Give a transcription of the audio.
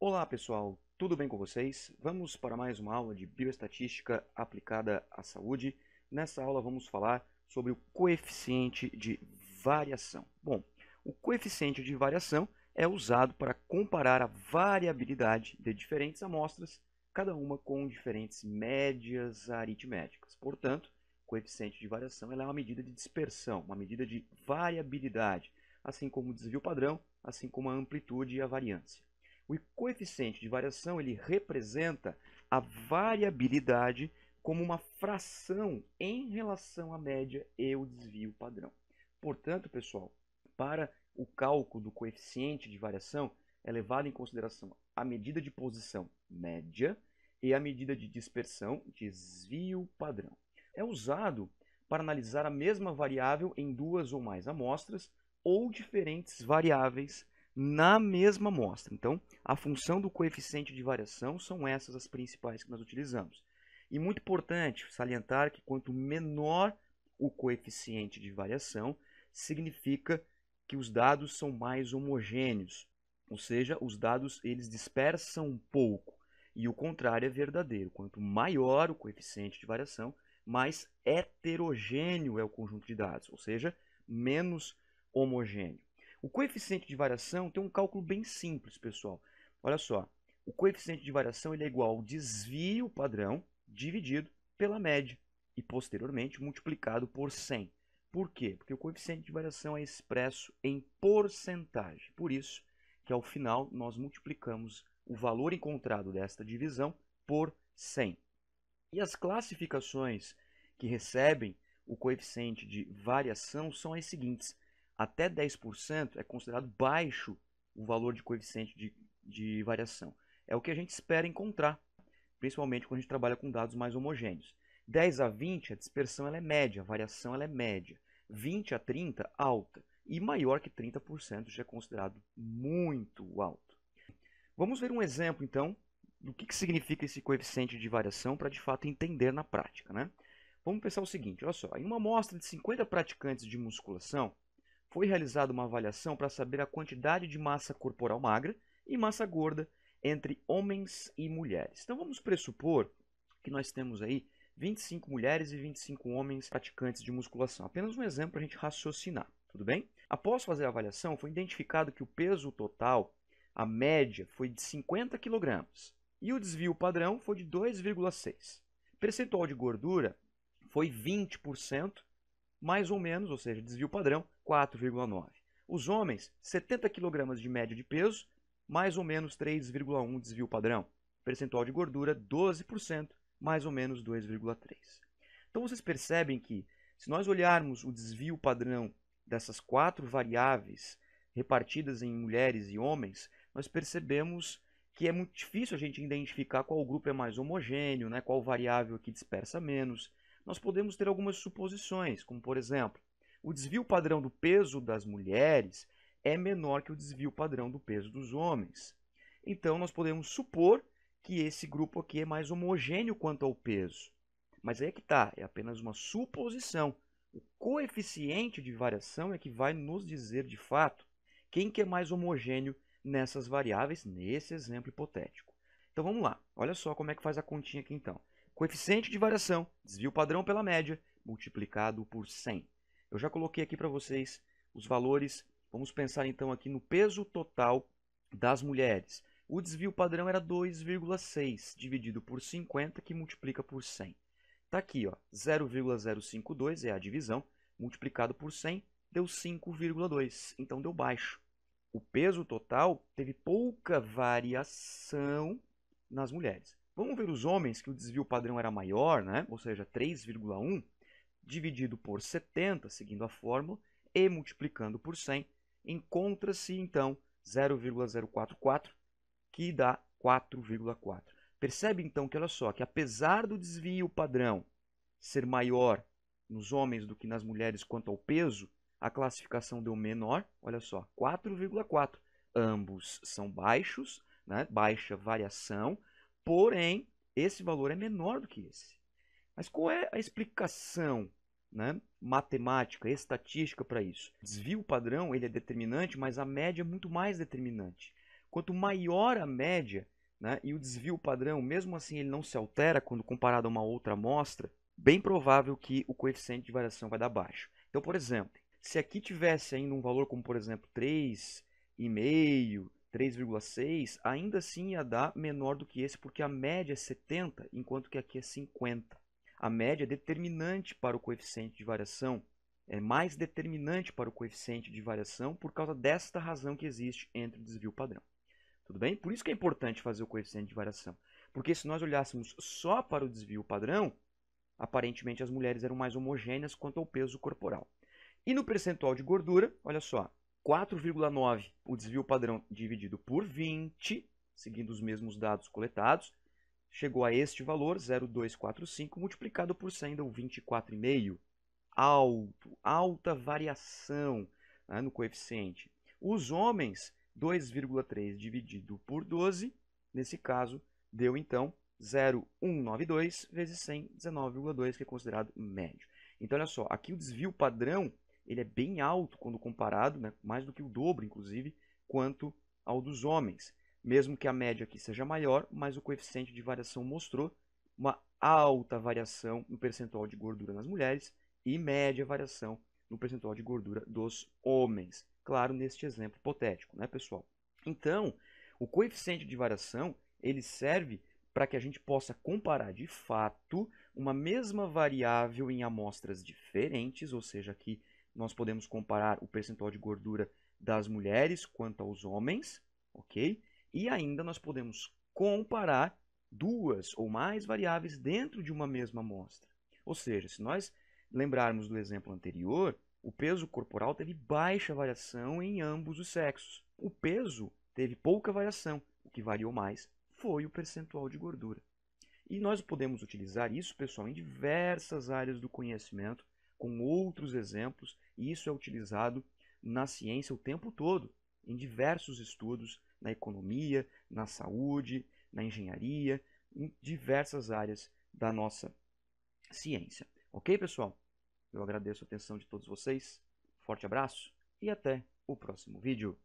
Olá pessoal, tudo bem com vocês? Vamos para mais uma aula de bioestatística aplicada à saúde. Nessa aula vamos falar sobre o coeficiente de variação. Bom, o coeficiente de variação é usado para comparar a variabilidade de diferentes amostras, cada uma com diferentes médias aritméticas. Portanto, coeficiente de variação é uma medida de dispersão, uma medida de variabilidade, assim como o desvio padrão, assim como a amplitude e a variância. O coeficiente de variação ele representa a variabilidade como uma fração em relação à média e o desvio padrão. Portanto, pessoal, para o cálculo do coeficiente de variação, é levada em consideração a medida de posição média e a medida de dispersão desvio padrão. É usado para analisar a mesma variável em duas ou mais amostras ou diferentes variáveis na mesma amostra. Então, a função do coeficiente de variação são essas as principais que nós utilizamos. E muito importante salientar que quanto menor o coeficiente de variação, significa que os dados são mais homogêneos, ou seja, os dados eles dispersam um pouco. E o contrário é verdadeiro. Quanto maior o coeficiente de variação, mais heterogêneo é o conjunto de dados, ou seja, menos homogêneo. O coeficiente de variação tem um cálculo bem simples, pessoal. Olha só, o coeficiente de variação ele é igual ao desvio padrão dividido pela média e, posteriormente, multiplicado por 100. Por quê? Porque o coeficiente de variação é expresso em porcentagem. Por isso que, ao final, nós multiplicamos o valor encontrado desta divisão por 100. E as classificações que recebem o coeficiente de variação são as seguintes até 10% é considerado baixo o valor de coeficiente de, de variação. É o que a gente espera encontrar, principalmente quando a gente trabalha com dados mais homogêneos. 10 a 20, a dispersão ela é média, a variação ela é média. 20 a 30, alta. E maior que 30% já é considerado muito alto. Vamos ver um exemplo, então, do que, que significa esse coeficiente de variação para, de fato, entender na prática. Né? Vamos pensar o seguinte, olha só. Em uma amostra de 50 praticantes de musculação, foi realizada uma avaliação para saber a quantidade de massa corporal magra e massa gorda entre homens e mulheres. Então vamos pressupor que nós temos aí 25 mulheres e 25 homens praticantes de musculação. Apenas um exemplo para a gente raciocinar, tudo bem? Após fazer a avaliação, foi identificado que o peso total, a média, foi de 50 kg e o desvio padrão foi de 2,6. Percentual de gordura foi 20% mais ou menos, ou seja, desvio padrão, 4,9. Os homens, 70 kg de média de peso, mais ou menos 3,1 desvio padrão. Percentual de gordura, 12%, mais ou menos 2,3. Então vocês percebem que, se nós olharmos o desvio padrão dessas quatro variáveis repartidas em mulheres e homens, nós percebemos que é muito difícil a gente identificar qual grupo é mais homogêneo, né? qual variável é que dispersa menos nós podemos ter algumas suposições, como por exemplo, o desvio padrão do peso das mulheres é menor que o desvio padrão do peso dos homens. Então, nós podemos supor que esse grupo aqui é mais homogêneo quanto ao peso. Mas aí é que está, é apenas uma suposição. O coeficiente de variação é que vai nos dizer de fato quem que é mais homogêneo nessas variáveis, nesse exemplo hipotético. Então vamos lá, olha só como é que faz a continha aqui então. Coeficiente de variação, desvio padrão pela média, multiplicado por 100. Eu já coloquei aqui para vocês os valores. Vamos pensar então aqui no peso total das mulheres. O desvio padrão era 2,6 dividido por 50, que multiplica por 100. Está aqui, 0,052 é a divisão, multiplicado por 100, deu 5,2, então deu baixo. O peso total teve pouca variação nas mulheres. Vamos ver os homens que o desvio padrão era maior, né? ou seja, 3,1, dividido por 70, seguindo a fórmula, e multiplicando por 100, encontra-se então 0,044, que dá 4,4. Percebe então que, olha só, que apesar do desvio padrão ser maior nos homens do que nas mulheres quanto ao peso, a classificação deu menor, olha só, 4,4. Ambos são baixos, né? baixa variação, Porém, esse valor é menor do que esse. Mas qual é a explicação né, matemática, estatística para isso? Desvio padrão ele é determinante, mas a média é muito mais determinante. Quanto maior a média né, e o desvio padrão, mesmo assim ele não se altera quando comparado a uma outra amostra, bem provável que o coeficiente de variação vai dar baixo. Então, por exemplo, se aqui tivesse ainda um valor como, por exemplo, 3,5, 3,6, ainda assim ia dar menor do que esse, porque a média é 70, enquanto que aqui é 50. A média é determinante para o coeficiente de variação, é mais determinante para o coeficiente de variação por causa desta razão que existe entre o desvio padrão. Tudo bem? Por isso que é importante fazer o coeficiente de variação. Porque se nós olhássemos só para o desvio padrão, aparentemente as mulheres eram mais homogêneas quanto ao peso corporal. E no percentual de gordura, olha só, 4,9 o desvio padrão dividido por 20, seguindo os mesmos dados coletados, chegou a este valor, 0,245, multiplicado por 100, deu 24,5. Alto, alta variação né, no coeficiente. Os homens, 2,3 dividido por 12, nesse caso, deu então 0,192 vezes 100, 19,2, que é considerado médio. Então, olha só, aqui o desvio padrão ele é bem alto quando comparado, né, mais do que o dobro, inclusive, quanto ao dos homens. Mesmo que a média aqui seja maior, mas o coeficiente de variação mostrou uma alta variação no percentual de gordura nas mulheres e média variação no percentual de gordura dos homens. Claro, neste exemplo hipotético, né, pessoal? Então, o coeficiente de variação ele serve para que a gente possa comparar de fato uma mesma variável em amostras diferentes, ou seja, aqui nós podemos comparar o percentual de gordura das mulheres quanto aos homens, ok? E ainda nós podemos comparar duas ou mais variáveis dentro de uma mesma amostra. Ou seja, se nós lembrarmos do exemplo anterior, o peso corporal teve baixa variação em ambos os sexos. O peso teve pouca variação, o que variou mais foi o percentual de gordura. E nós podemos utilizar isso, pessoal, em diversas áreas do conhecimento com outros exemplos, e isso é utilizado na ciência o tempo todo, em diversos estudos, na economia, na saúde, na engenharia, em diversas áreas da nossa ciência. Ok, pessoal? Eu agradeço a atenção de todos vocês, forte abraço e até o próximo vídeo.